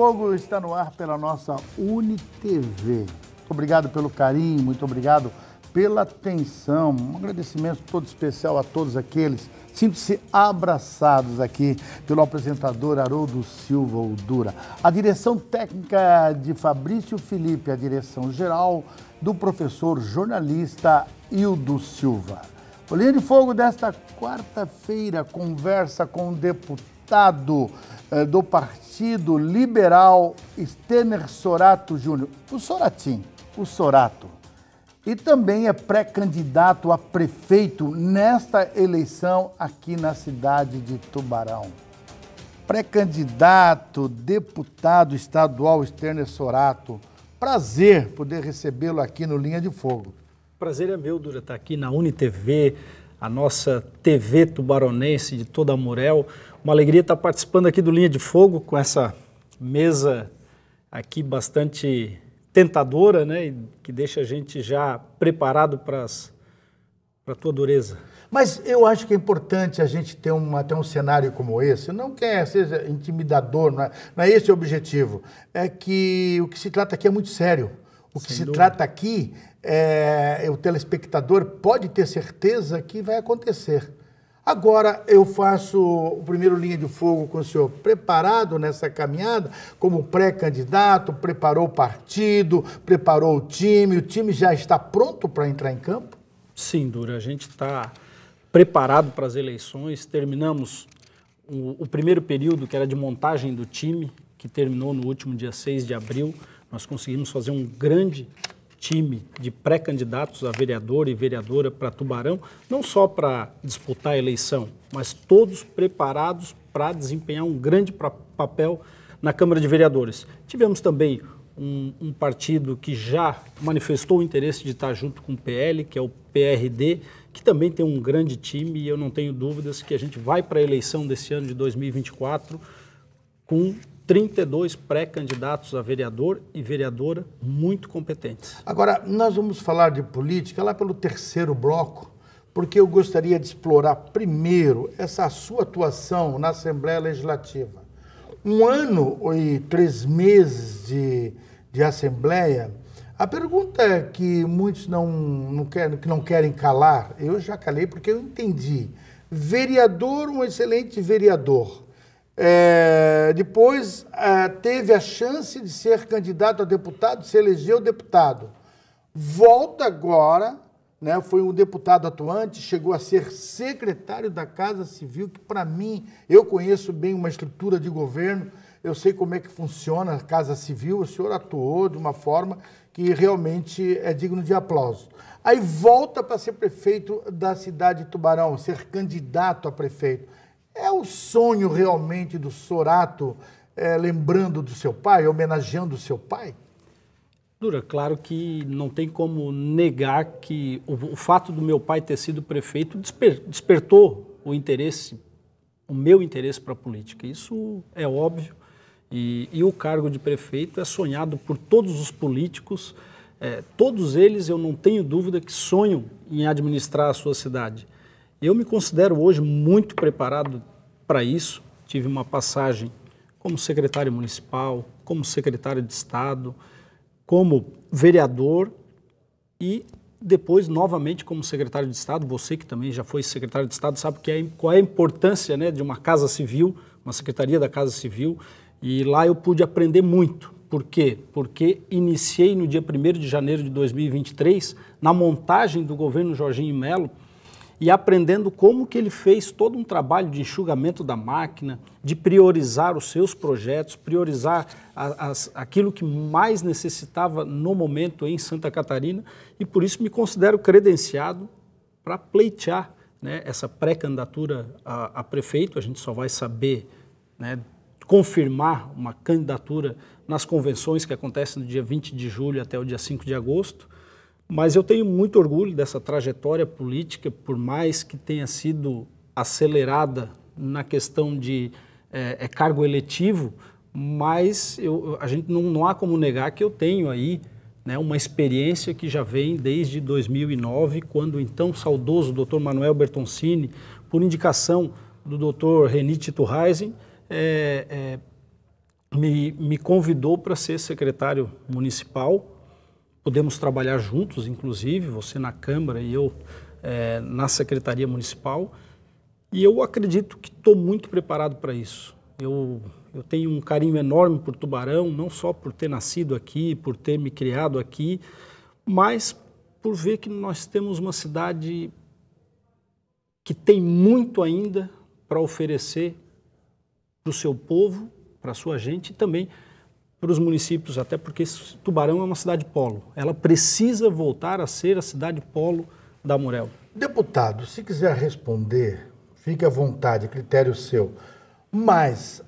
Fogo está no ar pela nossa UniTV. Muito obrigado pelo carinho, muito obrigado pela atenção. Um agradecimento todo especial a todos aqueles. Sinto-se abraçados aqui pelo apresentador Haroldo Silva Oldura. A direção técnica de Fabrício Felipe, a direção geral do professor jornalista Hildo Silva. O Linha de Fogo desta quarta-feira conversa com o deputado eh, do Partido Liberal Stener Sorato Júnior, o Soratim, o Sorato, e também é pré-candidato a prefeito nesta eleição aqui na cidade de Tubarão. Pré-candidato, deputado estadual Stener Sorato, prazer poder recebê-lo aqui no Linha de Fogo. Prazer é meu, Dura, estar aqui na UniTV, a nossa TV tubaronense de toda a Murel uma alegria estar participando aqui do Linha de Fogo com essa mesa aqui bastante tentadora, né? Que deixa a gente já preparado para a tua dureza. Mas eu acho que é importante a gente ter um, até um cenário como esse. Não quer seja intimidador, não é, não é esse o objetivo. É que o que se trata aqui é muito sério. O Sem que se dúvida. trata aqui é o telespectador pode ter certeza que vai acontecer. Agora eu faço o primeiro linha de fogo com o senhor preparado nessa caminhada, como pré-candidato, preparou o partido, preparou o time, o time já está pronto para entrar em campo? Sim, Dura, a gente está preparado para as eleições. Terminamos o, o, primeiro período, que era de montagem do time, que terminou no último dia 6 de abril. Nós conseguimos fazer um grande time de pré-candidatos a vereador e vereadora para Tubarão, não só para disputar a eleição, mas todos preparados para desempenhar um grande papel na Câmara de Vereadores. Tivemos também um, um, partido que já manifestou o interesse de estar junto com o PL, que é o PRD, que também tem um grande time e eu não tenho dúvidas que a gente vai para a eleição desse ano de 2024 com 32 pré-candidatos a vereador e vereadora muito competentes. Agora, nós vamos falar de política lá pelo terceiro bloco, porque eu gostaria de explorar primeiro essa sua atuação na Assembleia Legislativa. Um ano e três meses de, de Assembleia, a pergunta é que muitos não, não, querem que não querem calar, eu já calei porque eu entendi. Vereador, um excelente vereador é, depois é, teve a chance de ser candidato a deputado, se elegeu deputado. Volta agora, né, foi um deputado atuante, chegou a ser secretário da Casa Civil, que para mim, eu conheço bem uma estrutura de governo, eu sei como é que funciona a Casa Civil, o senhor atuou de uma forma que realmente é digno de aplauso. Aí volta para ser prefeito da cidade de Tubarão, ser candidato a prefeito. É o sonho realmente do Sorato é, lembrando do seu pai, homenageando o seu pai? Dura, claro que não tem como negar que o, o fato do meu pai ter sido prefeito desper, despertou o interesse, o meu interesse para a política. Isso é óbvio. E, e, o cargo de prefeito é sonhado por todos os políticos. É, todos eles, eu não tenho dúvida, que sonham em administrar a sua cidade. Eu me considero hoje muito preparado para isso. Tive uma passagem como secretário municipal, como secretário de Estado, como vereador e depois novamente como secretário de Estado. Você que também já foi secretário de Estado sabe que é, qual é a importância né, de uma Casa Civil, uma secretaria da Casa Civil. E lá eu pude aprender muito. Por quê? Porque iniciei no dia 1 de janeiro de 2023, na montagem do governo Jorginho Melo, e aprendendo como que ele fez todo um trabalho de enxugamento da máquina, de priorizar os seus projetos, priorizar aquilo que mais necessitava no momento em Santa Catarina e por isso me considero credenciado para pleitear né, essa pré-candidatura a, a, prefeito. A gente só vai saber né, confirmar uma candidatura nas convenções que acontecem do dia 20 de julho até o dia 5 de agosto. Mas eu tenho muito orgulho dessa trajetória política, por mais que tenha sido acelerada na questão de é, é cargo eletivo, mas eu, a gente não, não há como negar que eu tenho aí né, uma experiência que já vem desde 2009, quando o então saudoso Dr. Manuel Bertoncini, por indicação do Dr. Renite Turheisen, é, eh, é, eh, me, me convidou para ser secretário municipal Podemos trabalhar juntos, inclusive, você na Câmara e eu é, na Secretaria Municipal. E eu acredito que estou muito preparado para isso. Eu, eu tenho um carinho enorme por Tubarão, não só por ter nascido aqui, por ter me criado aqui, mas por ver que nós temos uma cidade que tem muito ainda para oferecer para o seu povo, para a sua gente e também para para os municípios, até porque Tubarão é uma cidade polo. Ela precisa voltar a ser a cidade polo da Murel. Deputado, se quiser responder, fique à vontade, critério seu. Mas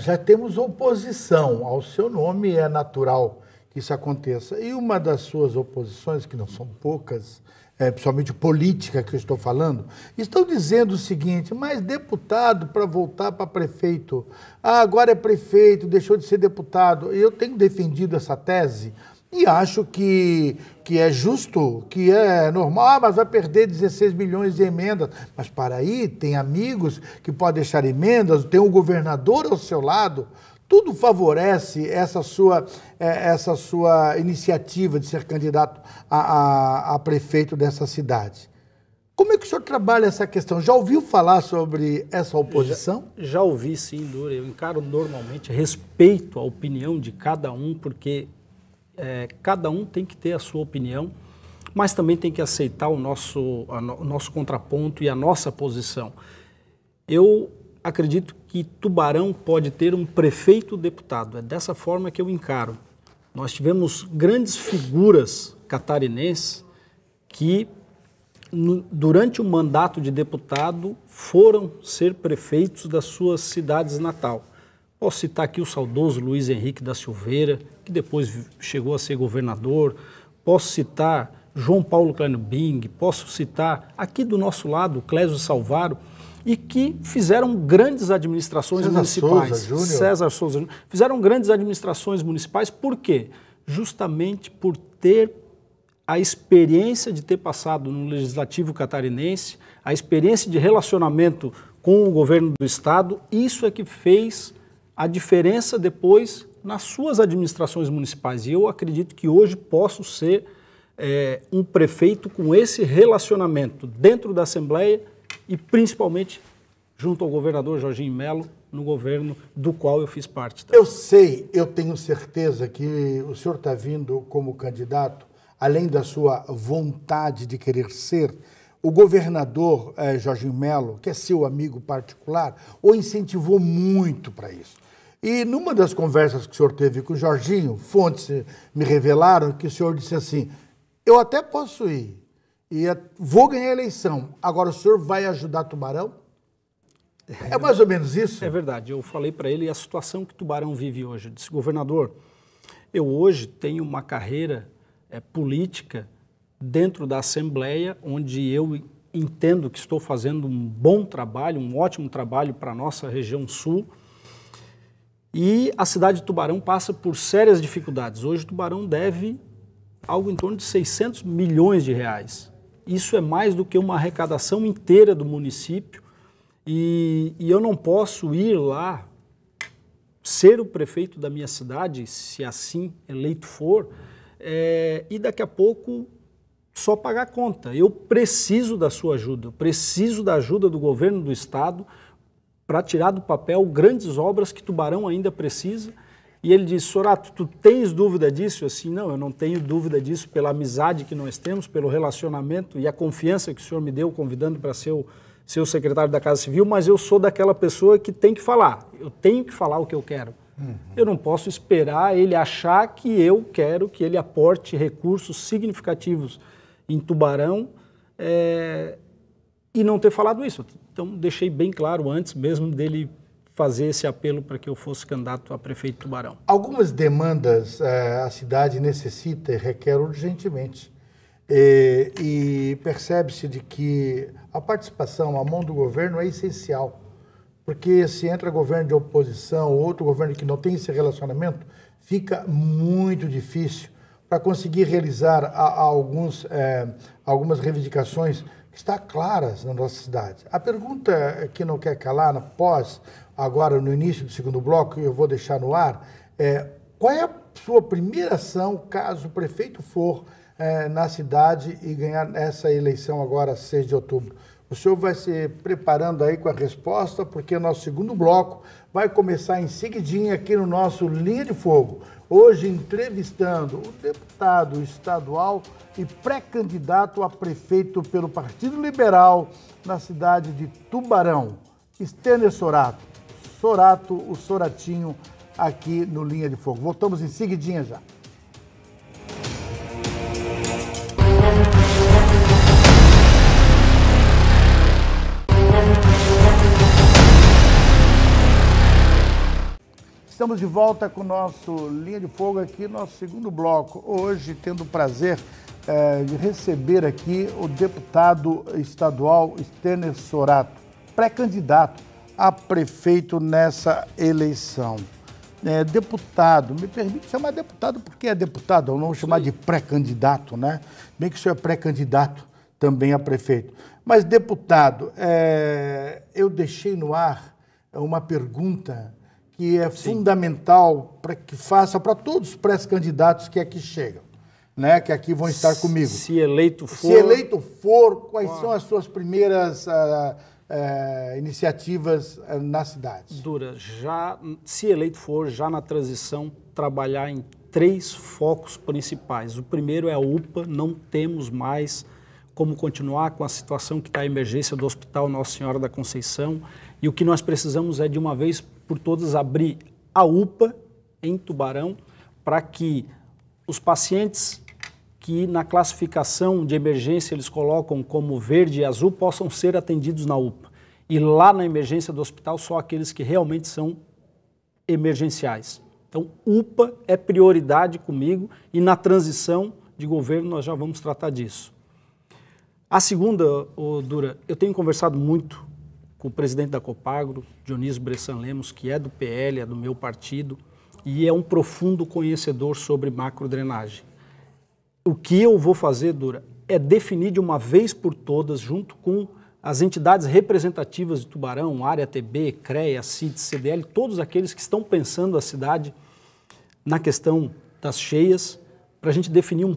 já temos oposição ao seu nome, é natural que isso aconteça. E uma das suas oposições, que não são poucas, é, principalmente política que eu estou falando, estão dizendo o seguinte: mas deputado para voltar para prefeito, ah, agora é prefeito, deixou de ser deputado. Eu tenho defendido essa tese e acho que, que é justo, que é normal, ah, mas vai perder 16 milhões de emendas. Mas para aí tem amigos que podem deixar emendas, tem um governador ao seu lado tudo favorece essa sua, é, essa sua iniciativa de ser candidato a, a, a, prefeito dessa cidade. Como é que o senhor trabalha essa questão? Já ouviu falar sobre essa oposição? Já, já ouvi, sim, Dura. Eu encaro normalmente, respeito a opinião de cada um, porque é, cada um tem que ter a sua opinião, mas também tem que aceitar o nosso, no, o nosso contraponto e a nossa posição. Eu acredito que Tubarão pode ter um prefeito deputado. É dessa forma que eu encaro. Nós tivemos grandes figuras catarinenses que, no, durante o mandato de deputado, foram ser prefeitos das suas cidades natal. Posso citar aqui o saudoso Luiz Henrique da Silveira, que depois chegou a ser governador. Posso citar João Paulo Klein Bing, posso citar aqui do nosso lado Clésio Salvaro, e que fizeram grandes administrações César municipais. Souza, César Souza Júnior. Fizeram grandes administrações municipais, por quê? Justamente por ter a experiência de ter passado no legislativo catarinense, a experiência de relacionamento com o governo do estado, isso é que fez a diferença depois nas suas administrações municipais. E eu acredito que hoje posso ser é, um prefeito com esse relacionamento dentro da Assembleia e principalmente junto ao governador Jorginho Melo, no governo do qual eu fiz parte. Também. Tá? Eu sei, eu tenho certeza que o senhor está vindo como candidato, além da sua vontade de querer ser, o governador eh, Jorginho Melo, que é seu amigo particular, o incentivou muito para isso. E numa das conversas que o senhor teve com o Jorginho, fontes me revelaram que o senhor disse assim: eu até posso ir, e vou ganhar a eleição. Agora o senhor vai ajudar Tubarão? É, mais ou menos isso? É verdade. Eu falei para ele a situação que Tubarão vive hoje. Eu disse, governador, eu hoje tenho uma carreira é, política dentro da Assembleia, onde eu entendo que estou fazendo um bom trabalho, um ótimo trabalho para a nossa região sul. E a cidade de Tubarão passa por sérias dificuldades. Hoje, Tubarão deve algo em torno de 600 milhões de reais isso é mais do que uma arrecadação inteira do município e, e eu não posso ir lá ser o prefeito da minha cidade, se assim eleito for, é, e daqui a pouco só pagar a conta. Eu preciso da sua ajuda, eu preciso da ajuda do governo do estado para tirar do papel grandes obras que Tubarão ainda precisa e ele diz, Sorato, tu tens dúvida disso? Eu assim, não, eu não tenho dúvida disso pela amizade que nós temos, pelo relacionamento e a confiança que o senhor me deu convidando para ser o seu secretário da Casa Civil, mas eu sou daquela pessoa que tem que falar. Eu tenho que falar o que eu quero. Uhum. Eu não posso esperar ele achar que eu quero que ele aporte recursos significativos em Tubarão é, e não ter falado isso. Então, deixei bem claro antes mesmo dele fazer esse apelo para que eu fosse candidato a prefeito de Tubarão. Algumas demandas eh, a cidade necessita e requer urgentemente. E, e percebe-se de que a participação, a mão do governo é essencial. Porque se entra governo de oposição ou outro governo que não tem esse relacionamento, fica muito difícil para conseguir realizar a, a alguns, eh, algumas reivindicações está claras na nossa cidade. A pergunta é, que não quer calar, pós, agora no início do segundo bloco, eu vou deixar no ar, é qual é a sua primeira ação caso o prefeito for é, na cidade e ganhar essa eleição agora, 6 de outubro? O senhor vai se preparando aí com a resposta, porque o nosso segundo bloco vai começar em seguidinha aqui no nosso Linha de Fogo hoje entrevistando o deputado estadual e pré-candidato a prefeito pelo Partido Liberal na cidade de Tubarão, Stener Sorato. Sorato, o Soratinho, aqui no Linha de Fogo. Voltamos em seguidinha já. Estamos de volta com o nosso Linha de Fogo aqui, nosso segundo bloco. Hoje, tendo o prazer é, de receber aqui o deputado estadual Stener Sorato, pré-candidato a prefeito nessa eleição. É, deputado, me permite chamar deputado porque é deputado, não chamar de pré-candidato, né? Bem que o senhor é pré-candidato também a prefeito. Mas, deputado, é, eu deixei no ar uma pergunta que é Sim. fundamental para que faça para todos os pré-candidatos que aqui chegam, né? Que aqui vão estar comigo. Se eleito for. Se eleito for, quais são as suas primeiras ah, eh, iniciativas eh, na cidade? Dura, já se eleito for, já na transição trabalhar em três focos principais. O primeiro é a UPA, não temos mais como continuar com a situação que está a emergência do Hospital Nossa Senhora da Conceição e o que nós precisamos é de uma vez por todas abrir a UPA em Tubarão para que os pacientes que na classificação de emergência eles colocam como verde e azul possam ser atendidos na UPA. E lá na emergência do hospital só aqueles que realmente são emergenciais. Então, UPA é prioridade comigo e na transição de governo nós já vamos tratar disso. A segunda, oh, Dura, eu tenho conversado muito com o presidente da Copagro, Dionísio Bressan Lemos, que é do PL, é do meu partido, e é um profundo conhecedor sobre macrodrenagem. O que eu vou fazer, Dura, é definir de uma vez por todas, junto com as entidades representativas de Tubarão, Área TB, CREA, CID, CDL, todos aqueles que estão pensando a cidade na questão das cheias, para a gente definir um,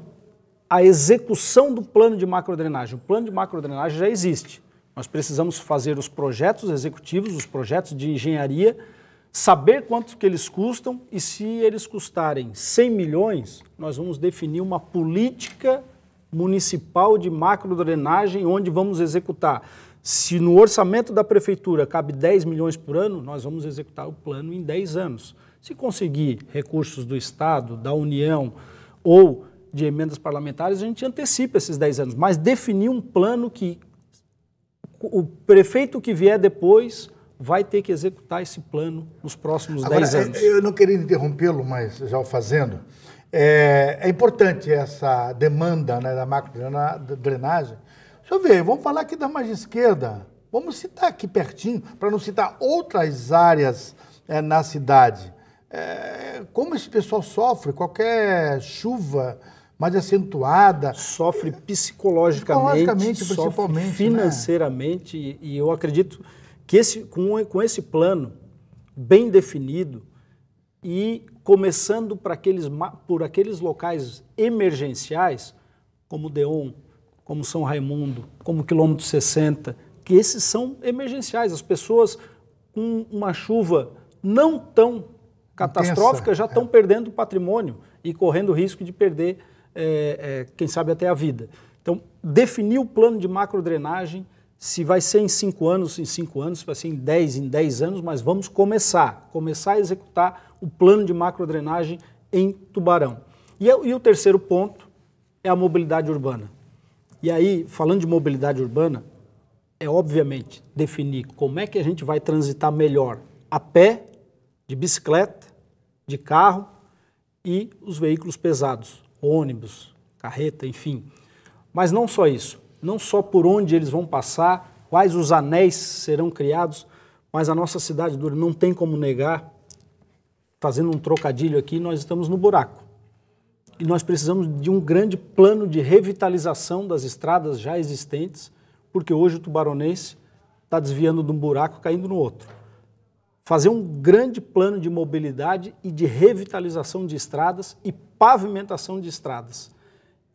a execução do plano de macrodrenagem. O plano de macrodrenagem já existe. Nós precisamos fazer os projetos executivos, os projetos de engenharia, saber quanto que eles custam e se eles custarem 100 milhões, nós vamos definir uma política municipal de macro drenagem onde vamos executar. Se no orçamento da prefeitura cabe 10 milhões por ano, nós vamos executar o plano em 10 anos. Se conseguir recursos do Estado, da União ou de emendas parlamentares, a gente antecipa esses 10 anos, mas definir um plano que o prefeito que vier depois vai ter que executar esse plano nos próximos 10 é, anos. Eu não queria interrompê-lo, mas já o fazendo. É, é importante essa demanda né, da macro-drenagem. Deixa eu ver, vamos falar aqui da margem esquerda. Vamos citar aqui pertinho, para não citar outras áreas é, na cidade. É, como esse pessoal sofre, qualquer chuva mais acentuada. Sofre psicologicamente, psicologicamente principalmente, né? financeiramente, né? e, eu acredito que esse, com, com esse plano bem definido e começando por aqueles, por aqueles locais emergenciais, como Deon, como São Raimundo, como Quilômetro 60, que esses são emergenciais. As pessoas com uma chuva não tão catastrófica Intensa, já estão é. perdendo patrimônio e correndo risco de perder é, é, quem sabe até a vida. Então, definir o plano de macrodrenagem, se vai ser em cinco anos, em cinco anos, se vai ser em 10, em 10 anos, mas vamos começar, começar a executar o plano de macrodrenagem em Tubarão. E, e o terceiro ponto é a mobilidade urbana. E aí, falando de mobilidade urbana, é obviamente definir como é que a gente vai transitar melhor a pé, de bicicleta, de carro e os veículos pesados ônibus, carreta, enfim. Mas não só isso, não só por onde eles vão passar, quais os anéis serão criados, mas a nossa cidade dura, não tem como negar, fazendo um trocadilho aqui, nós estamos no buraco. E nós precisamos de um grande plano de revitalização das estradas já existentes, porque hoje o tubaronense está desviando de um buraco, caindo no outro fazer um grande plano de mobilidade e de revitalização de estradas e pavimentação de estradas.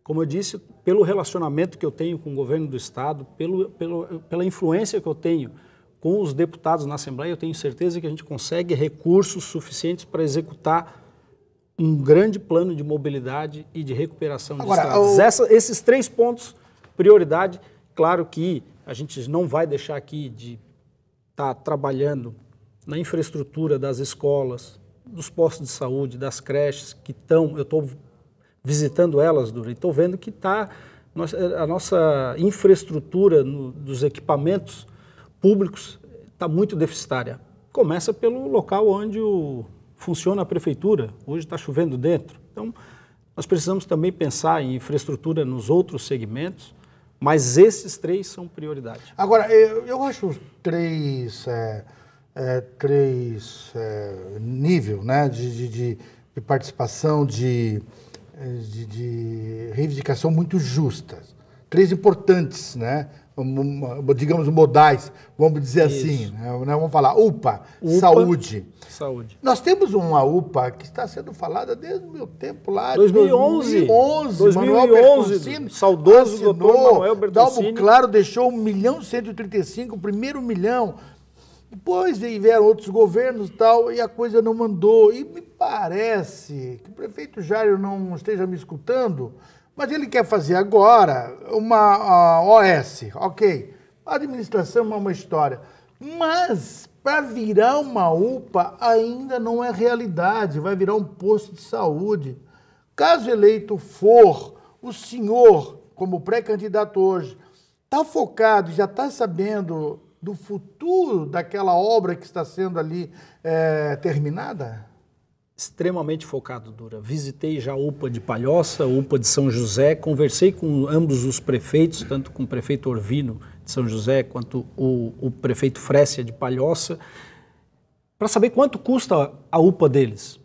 Como eu disse, pelo relacionamento que eu tenho com o governo do Estado, pelo, pelo, pela influência que eu tenho com os deputados na Assembleia, eu tenho certeza que a gente consegue recursos suficientes para executar um grande plano de mobilidade e de recuperação Agora, de estradas. Essa, esses três pontos, prioridade, claro que a gente não vai deixar aqui de estar tá trabalhando na infraestrutura das escolas, dos postos de saúde, das creches que estão, eu estou visitando elas, Dura, e estou vendo que está eh, a nossa infraestrutura no, dos equipamentos públicos está muito deficitária. Começa pelo local onde o, funciona a prefeitura, hoje está chovendo dentro. Então, nós precisamos também pensar em infraestrutura nos outros segmentos, mas esses três são prioridade. Agora, eu, eu acho os três... É é, três é, nível né, de, de, de, de participação, de, é, de, de, reivindicação muito justas. Três importantes, né? digamos, modais, vamos dizer Isso. assim. Né? né, vamos falar UPA, UPA, saúde. Saúde. Nós temos uma UPA que está sendo falada desde o meu tempo lá. 2011. 2011. 2011. Manuel saudoso assinou, doutor Manuel Bertoncini. Dalmo Claro deixou 1 milhão 135, o primeiro milhão depois vieram outros governos e tal, e a coisa não mandou. E me parece que o prefeito Jairo não esteja me escutando, mas ele quer fazer agora uma uh, OS, ok. A administração é uma história. Mas para virar uma UPA ainda não é realidade, vai virar um posto de saúde. Caso eleito for, o senhor, como pré-candidato hoje, está focado, já está sabendo do futuro daquela obra que está sendo ali é, terminada? Extremamente focado, Dura. Visitei já a UPA de Palhoça, UPA de São José, conversei com ambos os prefeitos, tanto com o prefeito Orvino de São José quanto o, o prefeito Frécia de Palhoça, para saber quanto custa a UPA deles.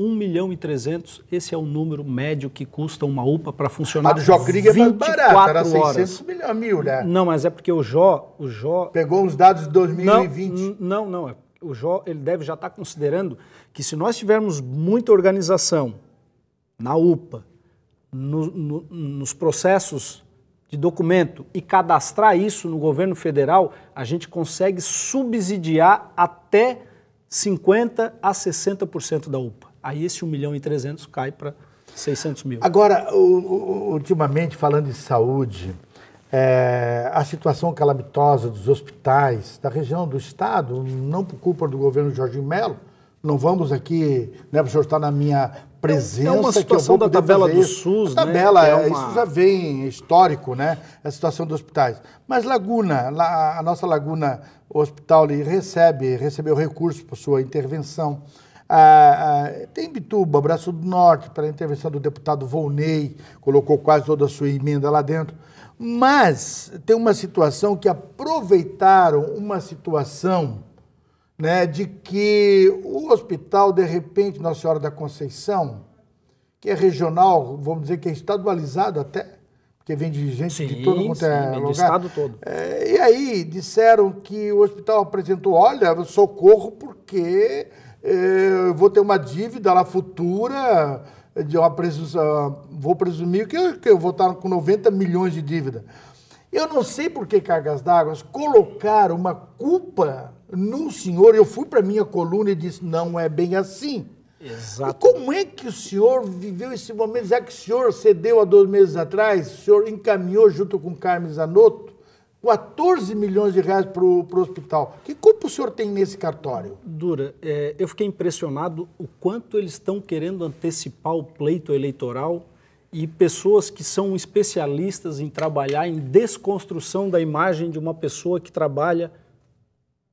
1 milhão e 300, esse é o número médio que custa uma UPA para funcionar. Mas o Jó Krieger foi barato, era 600 milhões, é mil, né? Não, mas é porque o Jó, o Jó... Pegou os dados de 2020. Não, não, não. É, o Jó, ele deve já estar tá considerando que se nós tivermos muita organização na UPA, no, no, nos processos de documento e cadastrar isso no governo federal, a gente consegue subsidiar até 50% a 60% da UPA. Aí esse 1 milhão e 300 cai para 600 mil. Agora, ultimamente, falando de saúde, é, a situação calamitosa dos hospitais da região, do Estado, não por culpa do governo Jorginho Melo, não vamos aqui, né, o senhor está na minha presença. É, é uma situação da tabela do SUS, a né, tabela, né? É uma... isso já vem histórico, né? A situação dos hospitais. Mas Laguna, a nossa Laguna Hospital recebe, recebeu recurso por sua intervenção. Ah, ah, tem Bituba, Braço do Norte, para a intervenção do deputado Volney, colocou quase toda a sua emenda lá dentro. Mas tem uma situação que aproveitaram uma situação né, de que o hospital, de repente, Nossa Senhora da Conceição, que é regional, vamos dizer que é estadualizado até, porque vem de gente sim, de todo mundo. é lugar. do estado todo. É, e aí disseram que o hospital apresentou, olha, socorro porque eh, eu vou ter uma dívida lá futura eh, de uma presunção, ah, vou presumir que eu, que eu vou estar com 90 milhões de dívida. Eu não sei por que cargas d'água colocar uma culpa num senhor. Eu fui para minha coluna e disse: não é bem assim. Exato. como é que o senhor viveu esse momento? Já que o senhor cedeu há dois meses atrás, o senhor encaminhou junto com Carmes Anoto. 14 milhões de reais para o hospital. Que culpa o senhor tem nesse cartório? Dura, é, eu fiquei impressionado o quanto eles estão querendo antecipar o pleito eleitoral e pessoas que são especialistas em trabalhar em desconstrução da imagem de uma pessoa que trabalha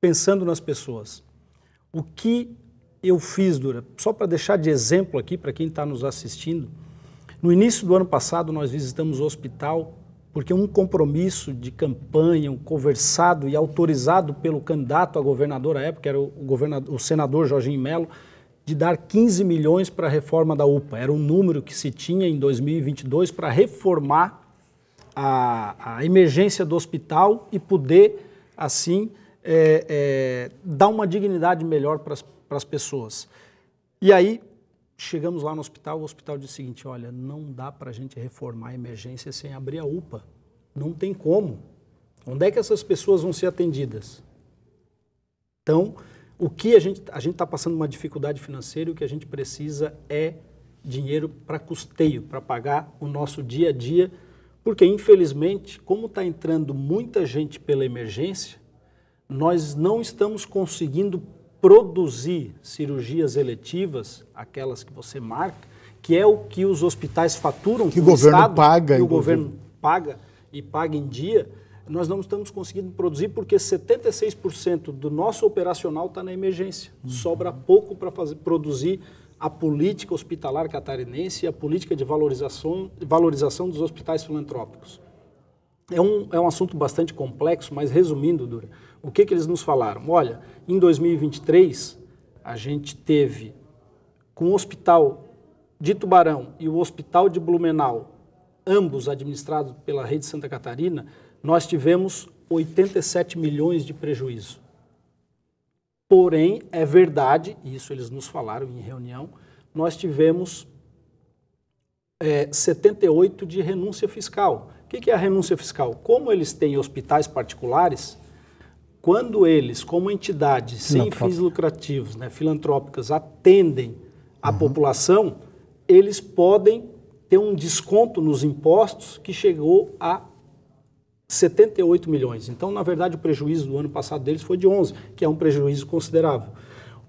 pensando nas pessoas. O que eu fiz, Dura, só para deixar de exemplo aqui para quem está nos assistindo, no início do ano passado nós visitamos o hospital porque um compromisso de campanha, um conversado e autorizado pelo candidato a governador à época, era o, governador, o senador Jorginho Melo, de dar 15 milhões para a reforma da UPA. Era um número que se tinha em 2022 para reformar a, a, emergência do hospital e poder, assim, é, é, dar uma dignidade melhor para as pessoas. E aí chegamos lá no hospital, o hospital disse o seguinte, olha, não dá para a gente reformar a emergência sem abrir a UPA. Não tem como. Onde é que essas pessoas vão ser atendidas? Então, o que a gente a gente está passando uma dificuldade financeira, e o que a gente precisa é dinheiro para custeio, para pagar o nosso dia a dia, porque infelizmente, como está entrando muita gente pela emergência, nós não estamos conseguindo produzir cirurgias eletivas, aquelas que você marca, que é o que os hospitais faturam, que o governo Estado, paga, que o governo, paga e paga em dia, nós não estamos conseguindo produzir porque 76% do nosso operacional está na emergência. Uhum. Sobra pouco para produzir a política hospitalar catarinense e a política de valorização, valorização dos hospitais filantrópicos. É um, é um assunto bastante complexo, mas resumindo, Dura, o que, que eles nos falaram? Olha, em 2023, a gente teve com o hospital de Tubarão e o hospital de Blumenau, ambos administrados pela Rede Santa Catarina, nós tivemos 87 milhões de prejuízo. Porém, é verdade, e isso eles nos falaram em reunião, nós tivemos é, 78 de renúncia fiscal. O que é a renúncia fiscal? Como eles têm hospitais particulares, quando eles, como entidades sem fins lucrativos, né, filantrópicas, atendem a uhum. população, eles podem ter um desconto nos impostos que chegou a 78 milhões. Então, na verdade, o prejuízo do ano passado deles foi de 11, que é um prejuízo considerável.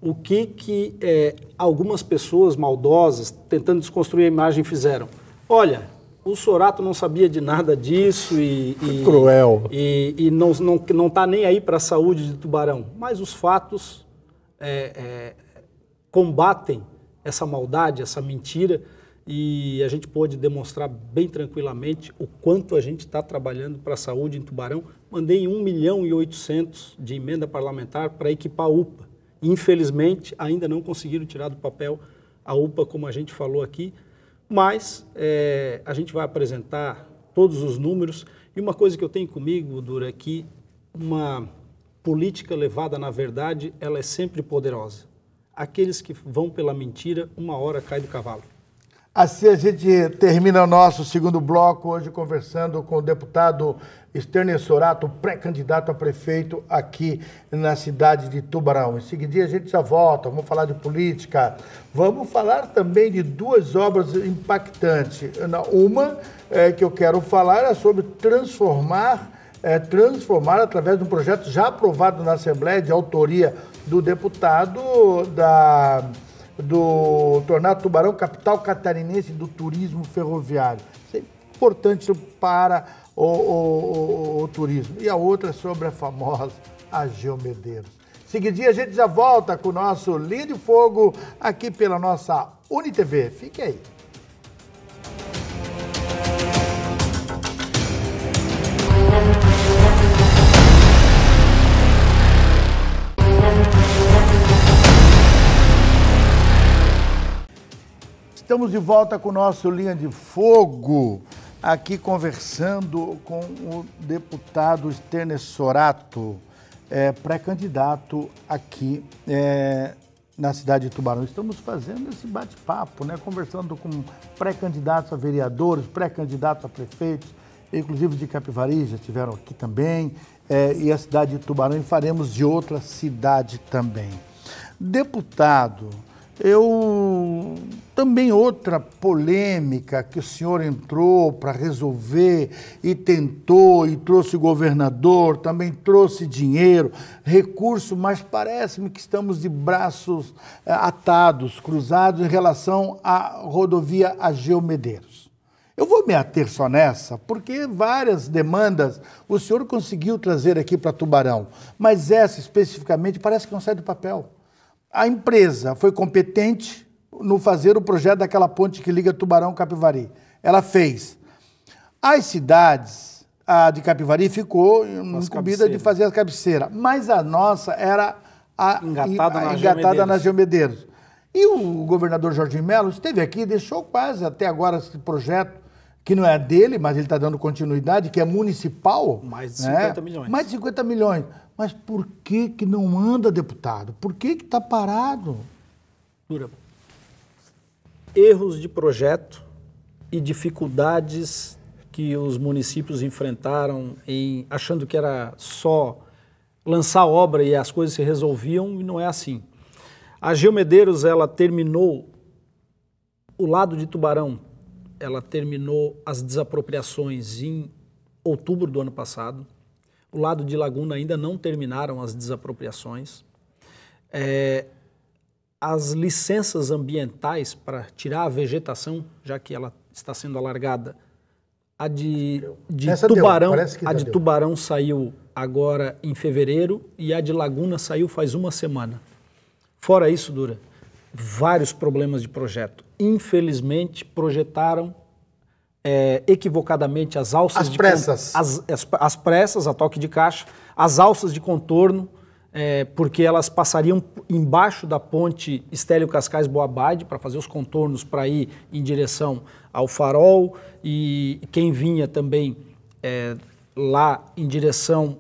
O que, que é, algumas pessoas maldosas, tentando desconstruir a imagem, fizeram? Olha, o Sorato não sabia de nada disso e. e Cruel. E, e não está não, não tá nem aí para a saúde de Tubarão. Mas os fatos é, é, combatem essa maldade, essa mentira, e a gente pôde demonstrar bem tranquilamente o quanto a gente está trabalhando para a saúde em Tubarão. Mandei 1 milhão e 800 de emenda parlamentar para equipar a UPA. Infelizmente, ainda não conseguiram tirar do papel a UPA, como a gente falou aqui, mas é, a gente vai apresentar todos os números e uma coisa que eu tenho comigo, Dura, é que uma política levada na verdade, ela é sempre poderosa. Aqueles que vão pela mentira, uma hora cai do cavalo. Assim a gente termina o nosso segundo bloco hoje conversando com o deputado Sterner Sorato, pré-candidato a prefeito aqui na cidade de Tubarão. Em seguida a gente já volta, vamos falar de política, vamos falar também de duas obras impactantes. Uma é, que eu quero falar é sobre transformar é, transformar através de um projeto já aprovado na Assembleia de autoria do deputado da do tornar Tubarão capital catarinense do turismo ferroviário. Isso é importante para o, o, o, o turismo. E a outra sobre a famosa Ageu Medeiros. Seguidinho a gente já volta com o nosso Linha de Fogo aqui pela nossa UniTV. Fique aí. Estamos de volta com o nosso Linha de Fogo, aqui conversando com o deputado Sterner Sorato, é, pré-candidato aqui é, na cidade de Tubarão. Estamos fazendo esse bate-papo, né? conversando com pré-candidatos a vereadores, pré-candidatos a prefeitos, inclusive de Capivari, já estiveram aqui também, é, e a cidade de Tubarão, e faremos de outra cidade também. Deputado, eu também outra polêmica que o senhor entrou para resolver e tentou e trouxe governador, também trouxe dinheiro, recurso, mas parece-me que estamos de braços eh, atados, cruzados em relação à rodovia Ageu Medeiros. Eu vou me ater só nessa, porque várias demandas o senhor conseguiu trazer aqui para Tubarão, mas essa especificamente parece que não sai do papel. A empresa foi competente, no fazer o projeto daquela ponte que liga Tubarão Capivari. Ela fez. As cidades, a de Capivari ficou incumbida de fazer as cabeceiras, mas a nossa era a, engatada, a, na, engatada na Geomedeiros. E o governador Jorginho Melo esteve aqui e deixou quase até agora esse projeto, que não é dele, mas ele está dando continuidade, que é municipal. Mais de 50 né? milhões. Mais de 50 milhões. Mas por que, que não anda, deputado? Por que está parado? Dura, erros de projeto e dificuldades que os municípios enfrentaram em achando que era só lançar obra e as coisas se resolviam e não é assim. A Gil Medeiros ela terminou o lado de Tubarão, ela terminou as desapropriações em outubro do ano passado. O lado de Laguna ainda não terminaram as desapropriações. É, as licenças ambientais para tirar a vegetação, já que ela está sendo alargada. A de, de Tubarão, a de Tubarão saiu agora em fevereiro e a de Laguna saiu faz uma semana. Fora isso, Dura, vários problemas de projeto. Infelizmente, projetaram é, equivocadamente as alças as de pressas. As, as, as pressas, a toque de caixa, as alças de contorno, é, porque elas passariam embaixo da ponte Estélio Cascais Boabade para fazer os contornos para ir em direção ao farol e quem vinha também é, lá em direção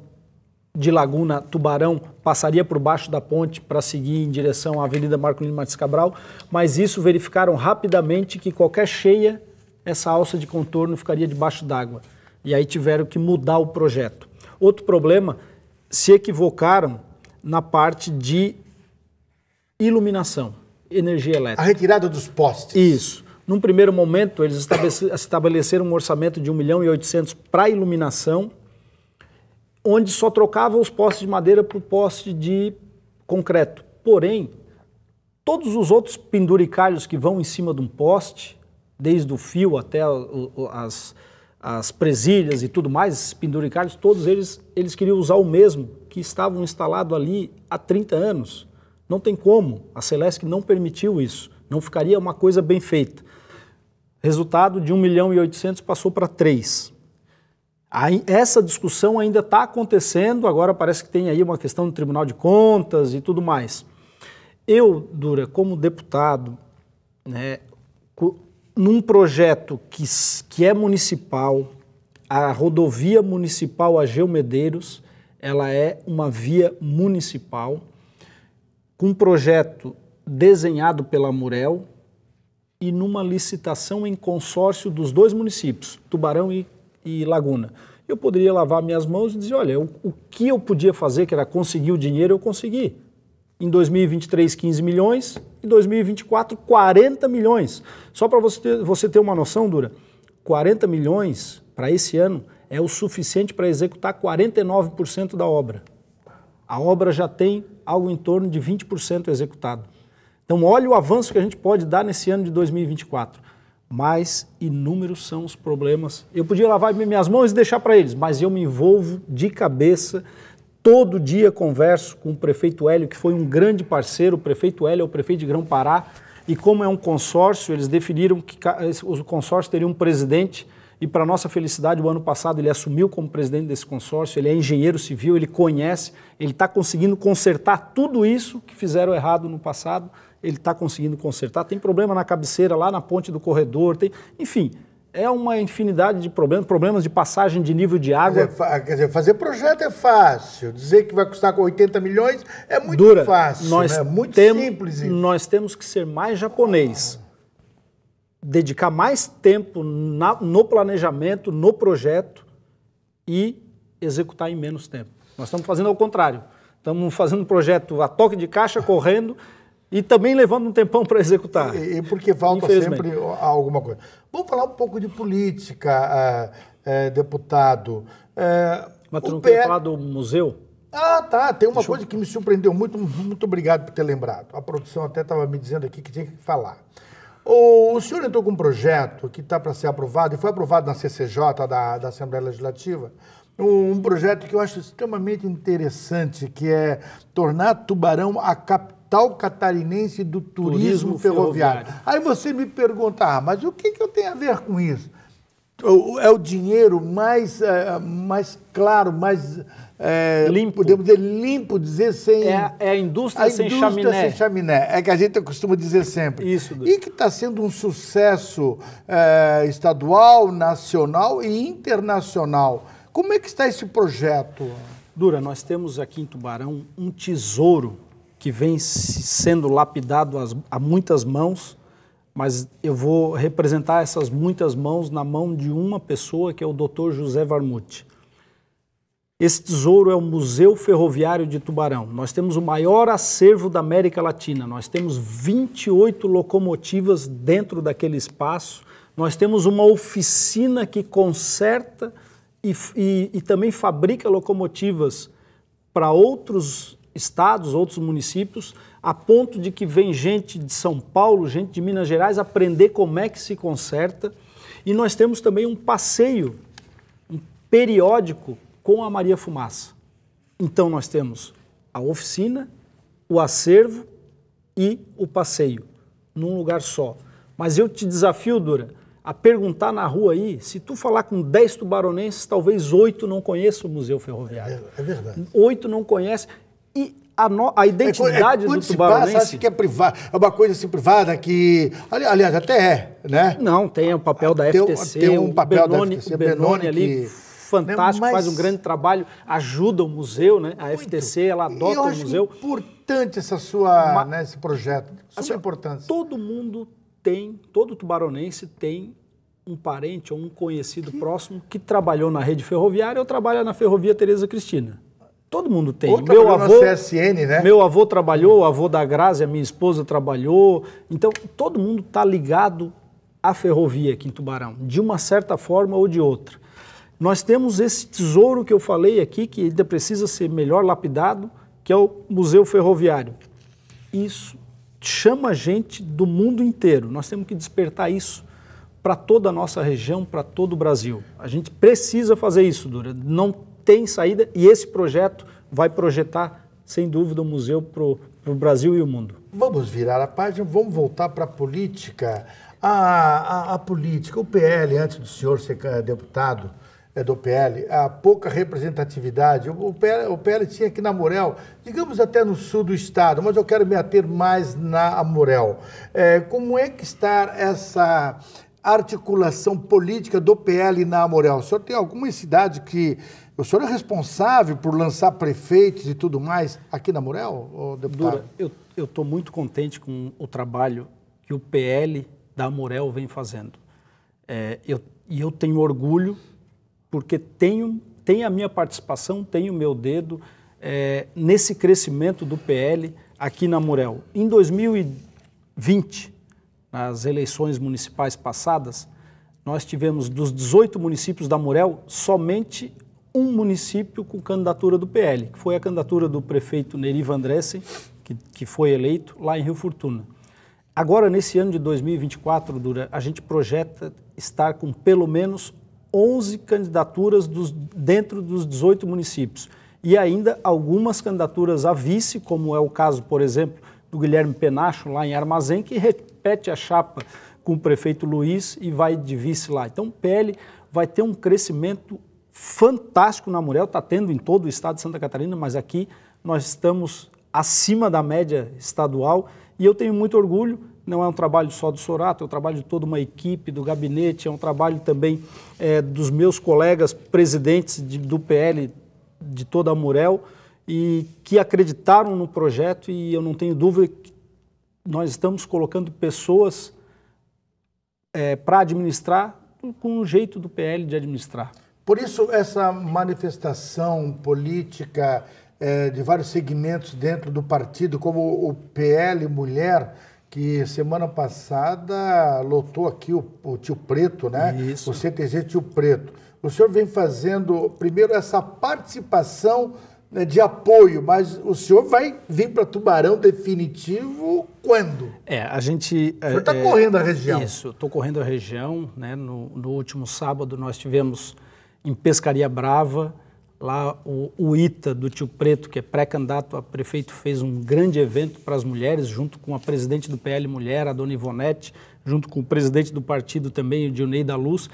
de Laguna Tubarão passaria por baixo da ponte para seguir em direção à Avenida Lino Martins Cabral, mas isso verificaram rapidamente que qualquer cheia, essa alça de contorno ficaria debaixo d'água. E aí tiveram que mudar o projeto. Outro problema, se equivocaram na parte de iluminação, energia elétrica. A retirada dos postes. Isso. Num primeiro momento, eles estabeleceram um orçamento de 1 milhão e 800 para iluminação, onde só trocava os postes de madeira por poste de concreto. Porém, todos os outros penduricalhos que vão em cima de um poste, desde o fio até as, as presilhas e tudo mais, esses penduricalhos, todos eles, eles queriam usar o mesmo que estavam instalados ali há 30 anos. Não tem como, a Celesc não permitiu isso, não ficaria uma coisa bem feita. Resultado de 1 milhão e 800 passou para 3. Aí, essa discussão ainda está acontecendo, agora parece que tem aí uma questão do Tribunal de Contas e tudo mais. Eu, Dura, como deputado, né, num projeto que, que é municipal, a rodovia municipal Ageu Medeiros, ela é uma via municipal com um projeto desenhado pela Murel e numa licitação em consórcio dos dois municípios, Tubarão e, e Laguna. Eu poderia lavar minhas mãos e dizer, olha, o, o que eu podia fazer, que era conseguir o dinheiro, eu consegui. Em 2023, 15 milhões. Em 2024, 40 milhões. Só para você ter, você ter uma noção, Dura, 40 milhões para esse ano é o suficiente para executar 49% da obra. A obra já tem algo em torno de 20% executado. Então, olha o avanço que a gente pode dar nesse ano de 2024. Mas inúmeros são os problemas. Eu podia lavar minhas mãos e deixar para eles, mas eu me envolvo de cabeça. Todo dia converso com o prefeito Hélio, que foi um grande parceiro. O prefeito Hélio é o prefeito de Grão-Pará. E como é um consórcio, eles definiram que eh, o consórcio teria um presidente e para nossa felicidade, o ano passado ele assumiu como presidente desse consórcio, ele é engenheiro civil, ele conhece, ele está conseguindo consertar tudo isso que fizeram errado no passado, ele está conseguindo consertar. Tem problema na cabeceira, lá na ponte do corredor, tem, enfim, é uma infinidade de problemas, problemas de passagem de nível de água. Quer dizer, fazer projeto é fácil, dizer que vai custar 80 milhões é muito Dura. fácil, nós né? muito temos, simples isso. Nós temos que ser mais japonês. Ah dedicar mais tempo na, no planejamento, no projeto e executar em menos tempo. Nós estamos fazendo ao contrário. Estamos fazendo um projeto a toque de caixa, correndo e também levando um tempão para executar. E, e, porque falta sempre alguma coisa. Vamos falar um pouco de política, eh, eh, deputado. Eh, Mas tu não PL... falar do museu? Ah, tá. Tem uma Deixa coisa eu... que me surpreendeu muito. Muito obrigado por ter lembrado. A produção até estava me dizendo aqui que tinha que falar. O, senhor entrou com um projeto que está para ser aprovado, e foi aprovado na CCJ da, da Assembleia Legislativa, um, um, projeto que eu acho extremamente interessante, que é tornar Tubarão a capital catarinense do turismo, turismo ferroviário. ferroviário. Aí você me pergunta, ah, mas o que, que eu tenho a ver com isso? é o dinheiro mais, eh, mais claro, mais é, limpo. podemos dizer limpo, dizer sem. É, é a indústria, a sem, indústria chaminé. sem chaminé. É que a gente costuma dizer sempre. Isso, E que está sendo um sucesso é, estadual, nacional e internacional. Como é que está esse projeto? Dura, nós temos aqui em Tubarão um tesouro que vem sendo lapidado a muitas mãos, mas eu vou representar essas muitas mãos na mão de uma pessoa que é o Dr. José Varmuti. Esse tesouro é o Museu Ferroviário de Tubarão. Nós temos o maior acervo da América Latina. Nós temos 28 locomotivas dentro daquele espaço. Nós temos uma oficina que conserta e, e, e também fabrica locomotivas para outros estados, outros municípios, a ponto de que vem gente de São Paulo, gente de Minas Gerais aprender como é que se conserta. E nós temos também um passeio um periódico com a Maria Fumaça. Então nós temos a oficina, o acervo e o passeio num lugar só. Mas eu te desafio, Dura, a perguntar na rua aí, se tu falar com 10 tubaronenses, talvez oito não conheçam o Museu Ferroviário. É, é verdade. Oito não conhecem. E a, no, a é, identidade é, é, do tubaronense... Passa, que é privado, é uma coisa assim privada que... Aliás, até é, né? Não, tem o papel da tem, FTC. Tem um papel Benoni, da FTC. O Benoni, Benoni que... ali fantástico, Mas... Né, faz um grande trabalho, ajuda o museu, né? A Muito. FTC, ela adota o museu. importante essa sua, Uma... né, esse projeto. Super assim, importante. Todo mundo tem, todo tubaronense tem um parente ou um conhecido que... próximo que trabalhou na rede ferroviária ou trabalha na Ferrovia Tereza Cristina. Todo mundo tem. Ou meu avô, CSN, né? Meu avô trabalhou, o avô da Grazi, a minha esposa trabalhou. Então, todo mundo está ligado à ferrovia aqui em Tubarão, de uma certa forma ou de outra nós temos esse tesouro que eu falei aqui, que ainda precisa ser melhor lapidado, que é o Museu Ferroviário. Isso chama a gente do mundo inteiro. Nós temos que despertar isso para toda a nossa região, para todo o Brasil. A gente precisa fazer isso, Dura. Não tem saída e esse projeto vai projetar, sem dúvida, o um museu para o Brasil e o mundo. Vamos virar a página, vamos voltar para a política. A, a, a política, o PL, antes do senhor ser eh, deputado, é, do PL, a pouca representatividade. O PL, o PL tinha aqui na Morel, digamos até no sul do estado, mas eu quero me ater mais na Morel. É, como é que está essa articulação política do PL na Morel? O senhor tem alguma cidade que o senhor é responsável por lançar prefeitos e tudo mais aqui na Morel, deputado? Dura, eu estou muito contente com o trabalho que o PL da Morel vem fazendo. É, eu, e eu tenho orgulho porque tenho, tem a minha participação, tem o meu dedo é, nesse crescimento do PL aqui na Murel. Em 2020, nas eleições municipais passadas, nós tivemos dos 18 municípios da Murel, somente um município com candidatura do PL, que foi a candidatura do prefeito Neri Vandressen, que, que foi eleito lá em Rio Fortuna. Agora, nesse ano de 2024, Dura, a gente projeta estar com pelo menos 11 candidaturas dos, dentro dos 18 municípios e ainda algumas candidaturas a vice, como é o caso, por exemplo, do Guilherme Penacho lá em Armazém, que repete a chapa com o prefeito Luiz e vai de vice lá. Então, o PL vai ter um crescimento fantástico na Murel, está tendo em todo o estado de Santa Catarina, mas aqui nós estamos acima da média estadual e eu tenho muito orgulho não é um trabalho só do Sorato, é um trabalho de toda uma equipe, do gabinete, é um trabalho também é, dos meus colegas presidentes de, do PL de toda a Murel e que acreditaram no projeto e eu não tenho dúvida que nós estamos colocando pessoas é, para administrar com o jeito do PL de administrar. Por isso, essa manifestação política é, de vários segmentos dentro do partido, como o PL Mulher, que semana passada lotou aqui o, o Tio Preto, né? Isso. O CTG Tio Preto. O senhor vem fazendo, primeiro, essa participação né, de apoio, mas o senhor vai vir para Tubarão definitivo quando? É, a gente... O senhor está é, é, correndo a região. Isso, estou correndo a região. Né? No, no último sábado nós tivemos em Pescaria Brava, Lá o, o ITA do Tio Preto, que é pré-candidato a prefeito, fez um grande evento para as mulheres, junto com a presidente do PL Mulher, a dona Ivonete, junto com o presidente do partido também, o Dionei da Luz.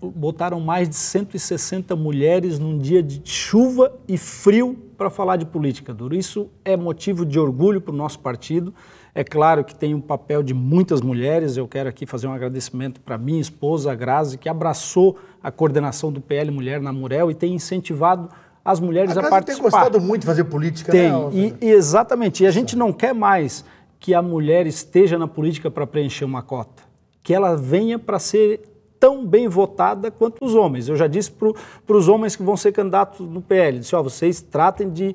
Botaram mais de 160 mulheres num dia de chuva e frio para falar de política, Duro. Isso é motivo de orgulho para o nosso partido. É claro que tem um papel de muitas mulheres. Eu quero aqui fazer um agradecimento para minha esposa, a Grazi, que abraçou a coordenação do PL Mulher na Murel e tem incentivado as mulheres a, a participar. tem gostado muito de fazer política, tem, né? Tem, exatamente. E a gente não quer mais que a mulher esteja na política para preencher uma cota. Que ela venha para ser tão bem votada quanto os homens. Eu já disse para os homens que vão ser candidatos no PL, disse, ó, oh, vocês tratem de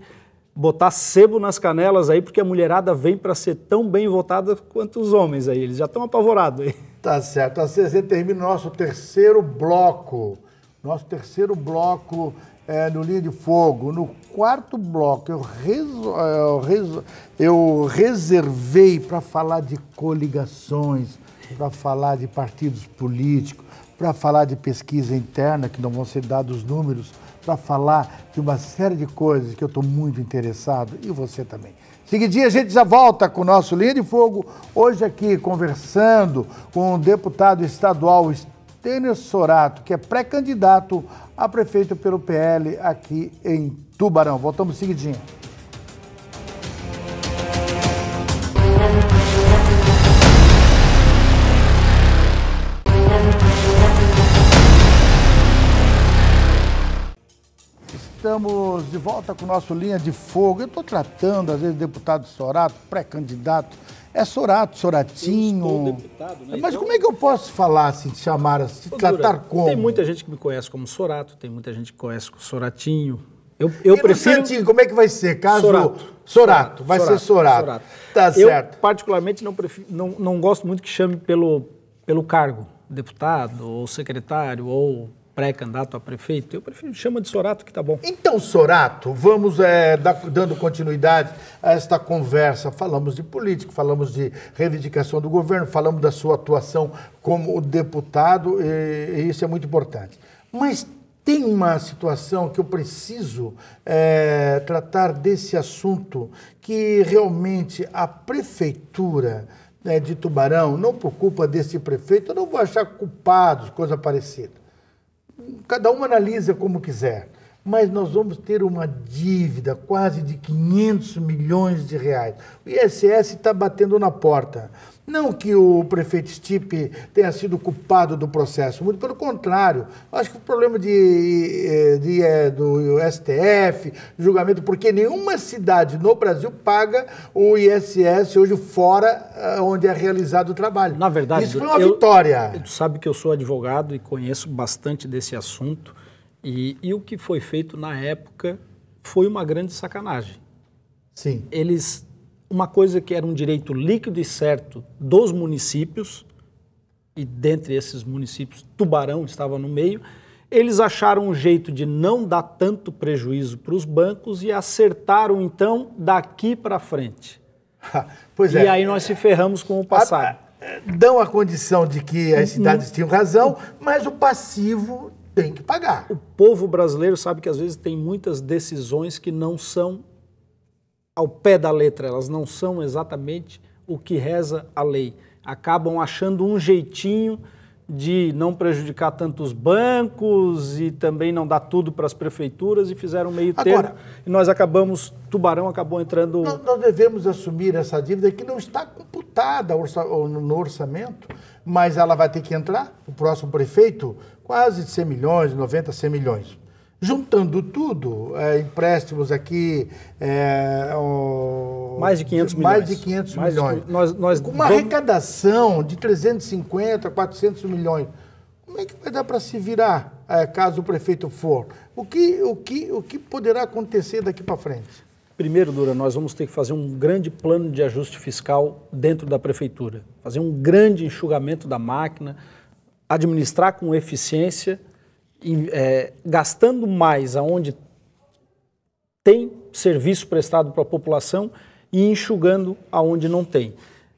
botar sebo nas canelas aí, porque a mulherada vem para ser tão bem votada quanto os homens aí. Eles já estão apavorados aí. Tá certo. A CZ termina o nosso terceiro bloco. Nosso terceiro bloco é, no Linha de Fogo. No quarto bloco, eu, reso, é, eu, reso, eu reservei para falar de coligações, para falar de partidos políticos, para falar de pesquisa interna, que não vão ser dados números, para falar de uma série de coisas que eu estou muito interessado e você também. Seguidinho, a gente já volta com o nosso Linha de Fogo. Hoje aqui conversando com o deputado estadual Estênio Sorato, que é pré-candidato a prefeito pelo PL aqui em Tubarão. Voltamos seguidinho. estamos de volta com o nosso Linha de Fogo. Eu estou tratando, às vezes, deputado Sorato, pré-candidato. É Sorato, Soratinho. deputado, né? Mas então, como é que eu posso falar, assim, te chamar, se assim, tratar dura, como? Tem muita gente que me conhece como Sorato, tem muita gente que conhece como Soratinho. Eu, eu prefiro. Santinho, como é que vai ser? Caso. Sorato. Sorato, Sorato vai Sorato, ser Sorato. Sorato. Tá eu, particularmente, não, prefiro, não, não gosto muito que chame pelo, pelo cargo, deputado, ou secretário, ou pré-candidato a prefeito, eu prefiro chama de Sorato que tá bom. Então, Sorato, vamos é, da, dando continuidade a esta conversa. Falamos de político, falamos de reivindicação do governo, falamos da sua atuação como deputado, e, e isso é muito importante. Mas tem uma situação que eu preciso é, tratar desse assunto que realmente a prefeitura né, de Tubarão, não por culpa desse prefeito, eu não vou achar culpados, coisa parecida cada um analisa como quiser, mas nós vamos ter uma dívida quase de 500 milhões de reais. O ISS está batendo na porta. Não que o prefeito Stipe tenha sido culpado do processo, muito pelo contrário. Acho que o problema de, eh, de, de eh, do STF, julgamento, porque nenhuma cidade no Brasil paga o ISS hoje fora eh, onde é realizado o trabalho. Na verdade, isso foi uma eu, vitória. Tu sabe que eu sou advogado e conheço bastante desse assunto. E, e o que foi feito na época foi uma grande sacanagem. Sim. Eles uma coisa que era um direito líquido e certo dos municípios, e dentre esses municípios, Tubarão estava no meio, eles acharam um jeito de não dar tanto prejuízo para os bancos e acertaram, então, daqui para frente. pois é. E aí nós se ferramos com o passado. dão a condição de que as uhum. cidades tinham razão, mas o passivo tem que pagar. O povo brasileiro sabe que às vezes tem muitas decisões que não são ao pé da letra, elas não são exatamente o que reza a lei. Acabam achando um jeitinho de não prejudicar tantos bancos e também não dar tudo para as prefeituras e fizeram meio termo. Agora, e nós acabamos, Tubarão acabou entrando... Nós, nós devemos assumir essa dívida que não está computada no orçamento, mas ela vai ter que entrar, o próximo prefeito, quase 100 milhões, 90, 100 milhões juntando tudo, é, empréstimos aqui. É, o, mais de 500 milhões. Mais de 500 mais milhões. De, nós, nós Com uma vamos... arrecadação de 350, 400 milhões. Como é que vai dar para se virar é, caso o prefeito for? O que, o, que, o que poderá acontecer daqui para frente? Primeiro, Dura, nós vamos ter que fazer um grande plano de ajuste fiscal dentro da prefeitura, fazer um grande enxugamento da máquina, administrar com eficiência é, gastando mais aonde tem serviço prestado para a população e enxugando aonde não tem.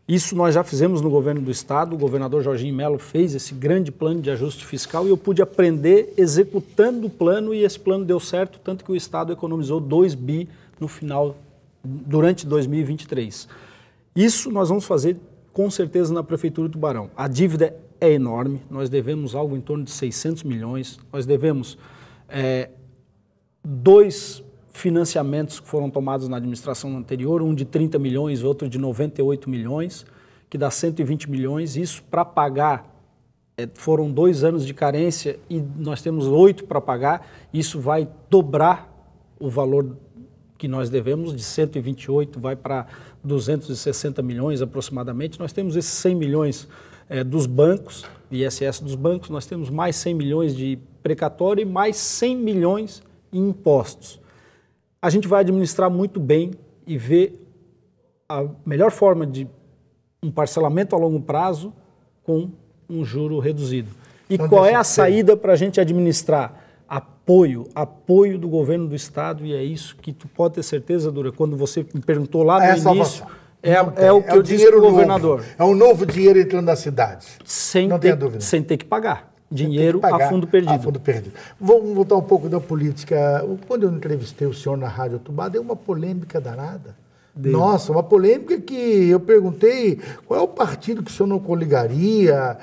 Isso nós já fizemos no governo do estado, o governador Jorginho Melo fez esse grande plano de ajuste fiscal e eu pude aprender executando o plano e esse plano deu certo, tanto que o estado economizou 2 bi no final durante 2023. Isso nós vamos fazer com certeza na prefeitura do Tubarão. A dívida é é enorme, nós devemos algo em torno de 600 milhões, nós devemos é, dois financiamentos que foram tomados na administração anterior, um de 30 milhões, outro de 98 milhões, que dá 120 milhões, isso para pagar é, foram dois anos de carência e nós temos oito para pagar, isso vai dobrar o valor que nós devemos, de 128 vai para 260 milhões aproximadamente. Nós temos esses 100 milhões é, dos bancos, ISS dos bancos, nós temos mais 100 milhões de precatório e mais 100 milhões em impostos. A gente vai administrar muito bem e ver a melhor forma de um parcelamento a longo prazo com um juro reduzido. E então, qual é a saída para a gente administrar? Apoio, apoio do governo do Estado, e é isso que tu pode ter certeza, Dura, quando você me perguntou lá no é início, é, é, o que é eu disse para o governador. É um novo dinheiro entrando na cidade. Sem não ter, dúvida. Sem ter que pagar. Dinheiro que pagar a fundo perdido. A fundo perdido. Vamos voltar um pouco da política. Quando eu entrevistei o senhor na Rádio Tubá, deu uma polêmica danada. Deu. Nossa, uma polêmica que eu perguntei qual é o partido que o senhor não coligaria,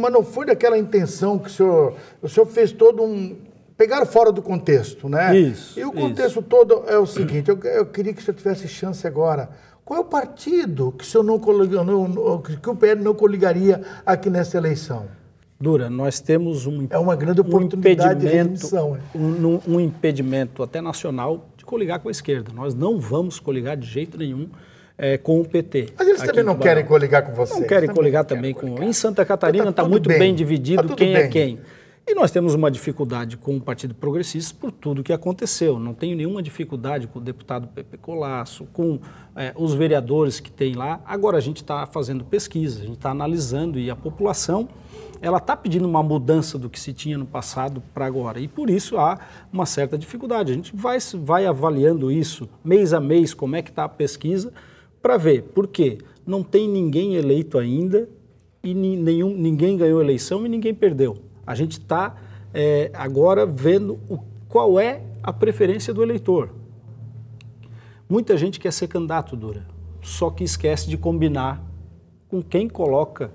mas não foi daquela intenção que o senhor. O senhor fez todo um, pegaram fora do contexto, né? Isso. E o contexto isso. todo é o seguinte: eu, eu, queria que você tivesse chance agora qual é o partido que o, senhor não, não, que o PL não coligaria aqui nessa eleição? Dura, nós temos um, é uma grande oportunidade é. um impedimento, de um, um impedimento até nacional de coligar com a esquerda. Nós não vamos coligar de jeito nenhum é, com o PT. Mas eles também não querem coligar com vocês. Não querem também coligar também com. Coligar. Em Santa tá Catarina está tá muito bem, bem dividido tá quem é bem. é quem. E nós temos uma dificuldade com o Partido Progressista por tudo que aconteceu. Não tenho nenhuma dificuldade com o deputado Pepe Colasso, com é, os vereadores que tem lá. Agora a gente está fazendo pesquisa, a gente está analisando e a população ela está pedindo uma mudança do que se tinha no passado para agora. E por isso há uma certa dificuldade. A gente vai, vai avaliando isso mês a mês, como é que está a pesquisa, para ver. Por quê? Não tem ninguém eleito ainda e nenhum, ninguém ganhou eleição e ninguém perdeu. A gente está é, agora vendo o, qual é a preferência do eleitor. Muita gente quer ser candidato, Dura, só que esquece de combinar com quem coloca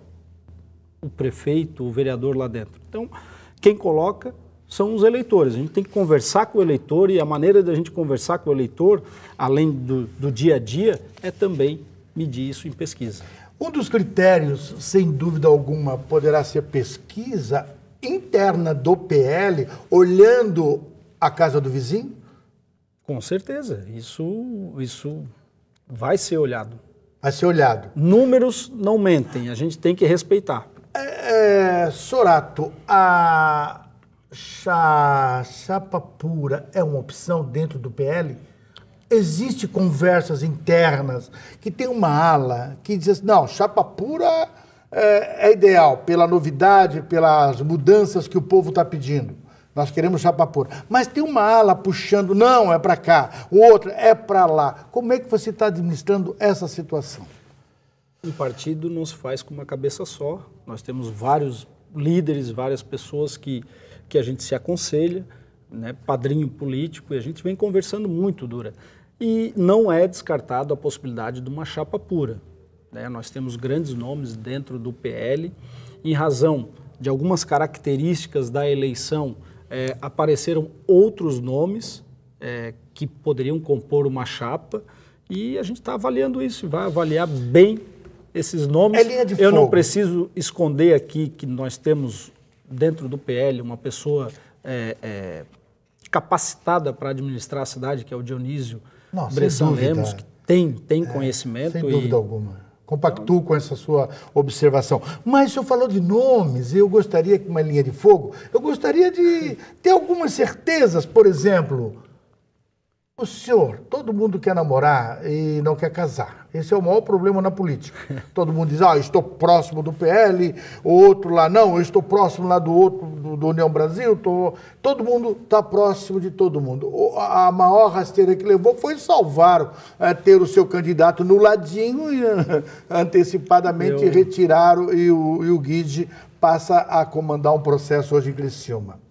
o prefeito, o vereador lá dentro. Então, quem coloca são os eleitores. A gente tem que conversar com o eleitor e a maneira da gente conversar com o eleitor, além do, do dia a dia, é também medir isso em pesquisa. Um dos critérios, sem dúvida alguma, poderá ser pesquisa interna do PL olhando a casa do vizinho? Com certeza. Isso, isso vai ser olhado. Vai ser olhado. Números não mentem, a gente tem que respeitar. É, é Sorato, a cha, chapa pura é uma opção dentro do PL? Existem conversas internas que tem uma ala que diz assim, não, chapa pura é, é ideal pela novidade, pelas mudanças que o povo está pedindo. Nós queremos chapa pura, Mas tem uma ala puxando, não, é para cá, o outro é para lá. Como é que você está administrando essa situação? O partido não se faz com uma cabeça só. Nós temos vários líderes, várias pessoas que, que a gente se aconselha, né? padrinho político, e a gente vem conversando muito, Dura. E não é descartado a possibilidade de uma chapa pura. Né? Nós temos grandes nomes dentro do PL, em razão de algumas características da eleição, é, apareceram outros nomes é, que poderiam compor uma chapa e a gente está avaliando isso e vai avaliar bem esses nomes. É linha de Eu fogo. não preciso esconder aqui que nós temos dentro do PL uma pessoa é, é, capacitada para administrar a cidade, que é o Dionísio não, Bressan Lemos, que tem, tem é, conhecimento. Sem dúvida e, alguma Compactuo com essa sua observação. Mas o senhor falou de nomes, eu gostaria que uma linha de fogo, eu gostaria de ter algumas certezas, por exemplo, o senhor, todo mundo quer namorar e não quer casar. Esse é o maior problema na política. Todo mundo diz, ah, estou próximo do PL, o outro lá não, eu estou próximo lá do outro, do, do União Brasil. Tô... Todo mundo está próximo de todo mundo. A maior rasteira que levou foi salvar, é, ter o seu candidato no ladinho e antecipadamente retiraram e o, e o Guide passa a comandar um processo hoje em Criciúma.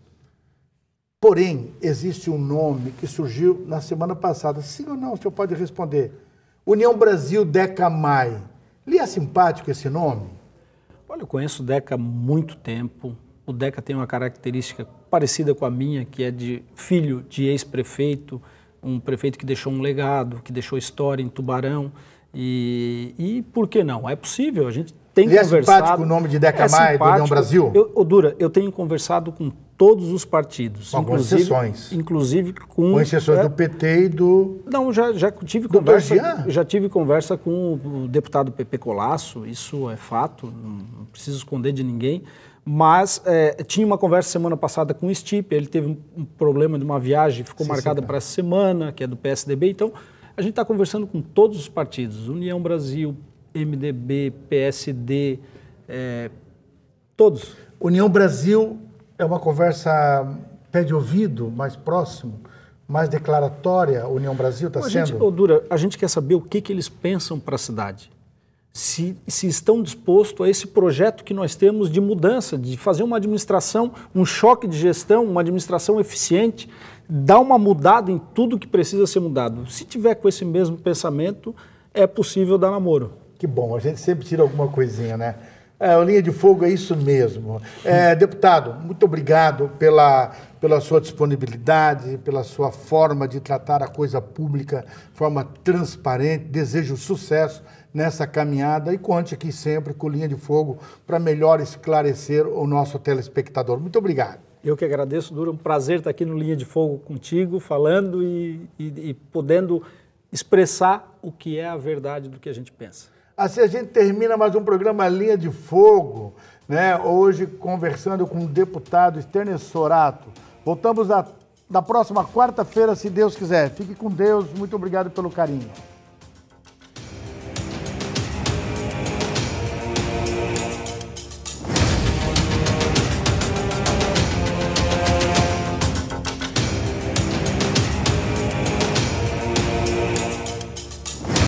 Porém, existe um nome que surgiu na semana passada. Sim ou não? O senhor pode responder. União Brasil Mai. Lhe é simpático esse nome? Olha, eu conheço o Deca há muito tempo. O Deca tem uma característica parecida com a minha, que é de filho de ex-prefeito, um prefeito que deixou um legado, que deixou história em Tubarão. E, e por que não? É possível, a gente tem Ele é conversado. É simpático o nome de Deca é Maia do União Brasil? Eu, Odura, eu tenho conversado com todos os partidos. Com algumas exceções. Inclusive com. Com exceções é, do PT e do. Não, já, já tive do conversa. Jean. Já tive conversa com o deputado Pepe Colasso, isso é fato, não preciso esconder de ninguém. Mas é, tinha uma conversa semana passada com o Stipe, ele teve um problema de uma viagem, ficou sim, marcada para essa semana, que é do PSDB. Então, a gente está conversando com todos os partidos, União Brasil, MDB, PSD, é, todos. União Brasil é uma conversa pé de ouvido, mais próximo, mais declaratória, União Brasil está sendo? Gente, Dura, a gente quer saber o que, que eles pensam para a cidade. Se, se estão dispostos a esse projeto que nós temos de mudança, de fazer uma administração, um choque de gestão, uma administração eficiente, dar uma mudada em tudo que precisa ser mudado. Se tiver com esse mesmo pensamento, é possível dar namoro. Que bom, a gente sempre tira alguma coisinha, né? É, linha de fogo é isso mesmo. É, deputado, muito obrigado pela, pela sua disponibilidade, pela sua forma de tratar a coisa pública, forma transparente. Desejo sucesso nessa caminhada e conte aqui sempre com Linha de Fogo para melhor esclarecer o nosso telespectador. Muito obrigado. Eu que agradeço, Dura. Um prazer estar aqui no Linha de Fogo contigo, falando e, e, e podendo expressar o que é a verdade do que a gente pensa. Assim a gente termina mais um programa Linha de Fogo, né? Hoje conversando com o deputado Sterner Sorato. Voltamos na, na próxima quarta-feira, se Deus quiser. Fique com Deus, muito obrigado pelo carinho.